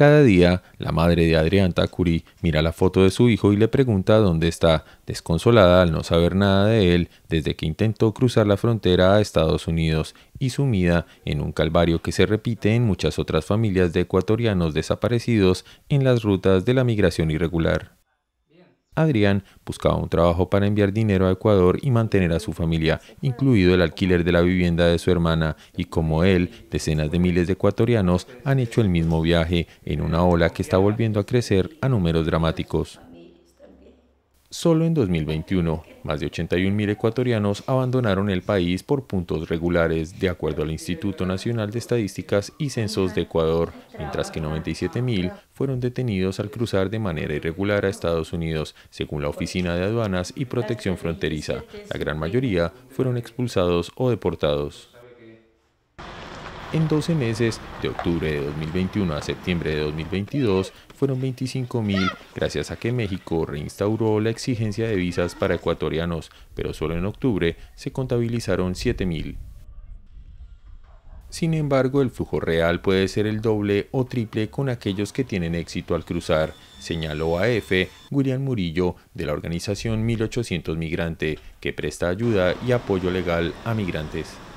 Cada día, la madre de Adrián Takuri mira la foto de su hijo y le pregunta dónde está, desconsolada al no saber nada de él desde que intentó cruzar la frontera a Estados Unidos y sumida en un calvario que se repite en muchas otras familias de ecuatorianos desaparecidos en las rutas de la migración irregular. Adrián buscaba un trabajo para enviar dinero a Ecuador y mantener a su familia, incluido el alquiler de la vivienda de su hermana, y como él, decenas de miles de ecuatorianos han hecho el mismo viaje en una ola que está volviendo a crecer a números dramáticos. Solo en 2021, más de 81.000 ecuatorianos abandonaron el país por puntos regulares, de acuerdo al Instituto Nacional de Estadísticas y Censos de Ecuador, mientras que 97.000 fueron detenidos al cruzar de manera irregular a Estados Unidos, según la Oficina de Aduanas y Protección Fronteriza. La gran mayoría fueron expulsados o deportados. En 12 meses, de octubre de 2021 a septiembre de 2022, fueron 25.000 gracias a que México reinstauró la exigencia de visas para ecuatorianos, pero solo en octubre se contabilizaron 7.000. Sin embargo, el flujo real puede ser el doble o triple con aquellos que tienen éxito al cruzar, señaló a F. William Murillo de la organización 1800 Migrante, que presta ayuda y apoyo legal a migrantes.